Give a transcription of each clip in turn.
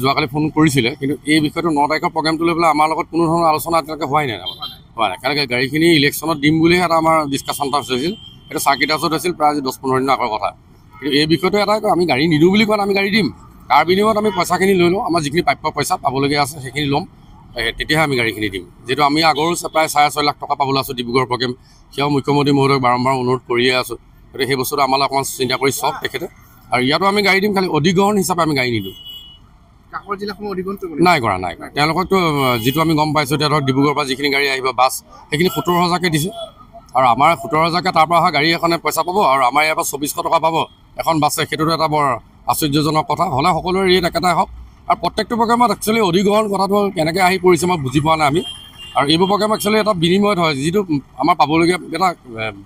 যোৱাকালি ফোন কৰিছিলে কিন্তু এই বিষয়টো ন তাৰিখৰ প্ৰগ্ৰেমটো লৈ পেলাই আমাৰ লগত কোনো ধৰণৰ আলোচনা এতিয়ালৈকে হোৱাই নাই তাৰমানে হোৱা নাই কাৰণ গাড়ীখিনি ইলেকশ্যনত দিম বুলিহে এটা আমাৰ ডিছকাশ্যন এটা হৈছিল সেইটো চাৰ্কিট হাউচত হৈছিল প্ৰায় দহ পোন্ধৰ দিনৰ আগৰ কথা কিন্তু এই বিষয়টো এটা আমি গাড়ী নিদিওঁ বুলি কোৱা আমি গাড়ী দিম তাৰ বিনিময়ত আমি পইচাখিনি লৈ লওঁ আমাৰ যিখিনি প্ৰাপ্য পইচা পাবলগীয়া আছে সেইখিনি ল'ম তেতিয়াহে আমি গাড়ীখিনি দিম যিহেতু আমি আগৰো প্ৰায় চাৰে ছয় লাখ টকা পাবলৈ আছোঁ ডিব্ৰুগড় প্ৰগ্ৰেম সেয়াও মুখ্যমন্ত্ৰী মহোদয়ক বাৰম্বাৰ অনুৰোধ কৰিয়ে আছোঁ গতিকে সেই বস্তুটো আমালৈ অকণমান চিন্তা কৰি চাওক তেখেতে আৰু ইয়াতো আমি গাড়ী দিম খালী অধিগ্ৰহণ হিচাপে আমি গাড়ী নিদিওঁ নাই কৰা নাই কৰা তেওঁলোকতো যিটো আমি গম পাইছোঁ এতিয়া ধৰক ডিব্ৰুগড়ৰ পৰা যিখিনি গাড়ী আহিব বাছ সেইখিনি সোতৰ হাজাৰকৈ দিছোঁ আৰু আমাৰ সোতৰ হাজাৰকৈ তাৰপৰা অহা গাড়ী এখনে পইচা পাব আৰু আমাৰ ইয়াৰ পৰা চৌবিছশ টকা পাব এখন বাছে সেইটোতো এটা বৰ আশ্চৰ্যজনক কথা হ'লে সকলোৰে ৰেট একেটাই হওক আৰু প্ৰত্যেকটো প্ৰগ্ৰেমত একচুৱেলি অধিগ্ৰহণ কথাটো কেনেকৈ আহি পৰিছে মই বুজি পোৱা নাই আমি আৰু এইবোৰ প্ৰগ্ৰেম একচুৱেলি এটা বিনিময়ত হয় যিটো আমাৰ পাবলগীয়া এটা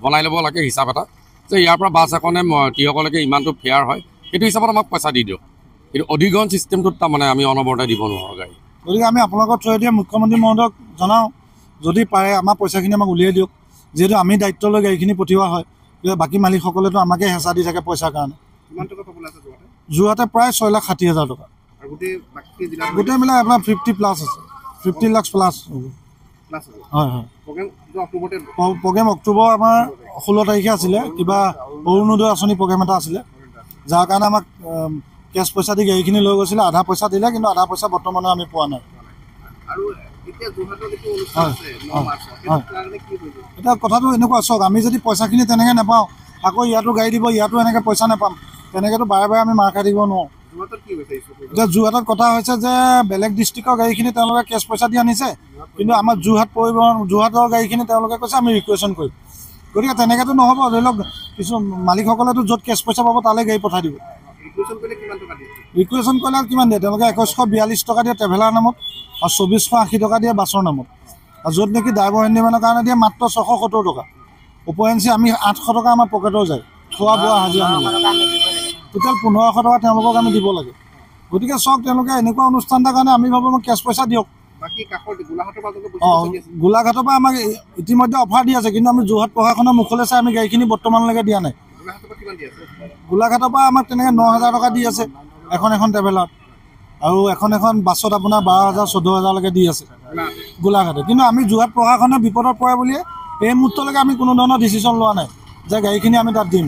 বনাই ল'ব লাগে হিচাপ এটা যে ইয়াৰ পৰা বাছ এখনে কিসকলকে ইমানটো ফেয়াৰ হয় সেইটো হিচাপত আমাক পইচা দি দিয়ক কিন্তু অধিগ্ৰহণ চিষ্টেমটোত তাৰমানে আমি অনবৰতে দিব নোৱাৰোঁ গাড়ী গতিকে আমি আপোনালোকৰ থ্ৰুৱেদিয়ে মুখ্যমন্ত্ৰী মহোদয়ক জনাওঁ যদি পাৰে আমাৰ পইচাখিনি আমাক উলিয়াই দিয়ক যিহেতু আমি দায়িত্ব লৈ গাড়ীখিনি পঠিওৱা হয় বাকী মালিকসকলেতো আমাকে হেঁচা দি থাকে পইচাৰ কাৰণে যোৰহাটে প্ৰায় ছয় লাখ ষাঠি হাজাৰ টকা গোটেই মিলাই আপোনাৰ ফিফটি প্লাছ আছে ফিফটি লাখ প্লাছ হ'ব প্ৰগ্ৰেম অক্টোবৰ আমাৰ ষোল্ল তাৰিখে আছিলে কিবা অৰুণোদয় আঁচনি প্ৰগ্ৰেম এটা আছিলে যাৰ কাৰণে আমাক কেছ পইচা দি গাড়ীখিনি লৈ গৈছিলে আধা পইচা দিলে কিন্তু আধা পইচা বৰ্তমানে আমি পোৱা নাই এতিয়া কথাটো এনেকুৱা চাওক আমি যদি পইচাখিনি তেনেকৈ নাপাওঁ আকৌ ইয়াতো গাড়ী দিব ইয়াতো এনেকৈ পইচা নাপাম তেনেকৈতো বাৰে বাৰে আমি মাৰ খাই দিব নোৱাৰোঁ এতিয়া যোৰহাটত কথা হৈছে যে বেলেগ ডিষ্ট্ৰিক্টৰ গাড়ীখিনি তেওঁলোকে কেছ পইচা দি আনিছে কিন্তু আমাৰ যোৰহাট পৰিবহণ যোৰহাটৰ গাড়ীখিনি তেওঁলোকে কৈছে আমি ৰিকুৱেশ্যন কৰিম গতিকে তেনেকৈতো নহ'ব ধৰি লওক কিছু মালিকসকলেতো য'ত কেছ পইচা পাব তালৈ গাড়ী পঠাই দিব ৰিকুৱেশ্যন কৰিলে কিমান দিয়ে তেওঁলোকে একৈছশ বিয়াল্লিছ টকা দিয়ে ট্ৰেভেলাৰ নামত আৰু চৌবিছশ আশী টকা দিয়ে বাছৰ নামত আৰু য'ত নেকি ড্ৰাইভাৰ হেণ্ডিমেনৰ কাৰণে দিয়ে মাত্ৰ ছশ সত্তৰ টকা উপৰঞ্চি আমি আঠশ টকা আমাৰ পকেটৰ যায় খোৱা বোৱা হাজিৰা টোটেল পোন্ধৰশ টকা তেওঁলোকক আমি দিব লাগে গতিকে চাওক তেওঁলোকে এনেকুৱা অনুষ্ঠান এটাৰ কাৰণে আমি ভাবোঁ মই কেছ পইচা দিয়ক অঁ গোলাঘাটৰ পৰা আমাক ইতিমধ্যে অফাৰ দি আছে কিন্তু আমি যোৰহাট প্ৰশাসনৰ মুখলৈ চাই আমি গাড়ীখিনি বৰ্তমানলৈকে দিয়া নাই গোলাঘাটৰ পৰা আমাক তেনেকে ন হাজাৰ টকা দি আছে এখন এখন ট্ৰেভেলাৰত আৰু এখন এখন বাছত আপোনাৰ বাৰ হাজাৰ চৈধ্য হাজাৰলৈকে দি আছে গোলাঘাটে কিন্তু আমি যোৰহাট প্ৰশাসনে বিপদত পৰে বুলিয়ে এই মুহূৰ্তলৈকে আমি কোনো ধৰণৰ ডিচিশ্যন লোৱা নাই যে গাড়ীখিনি আমি তাত দিম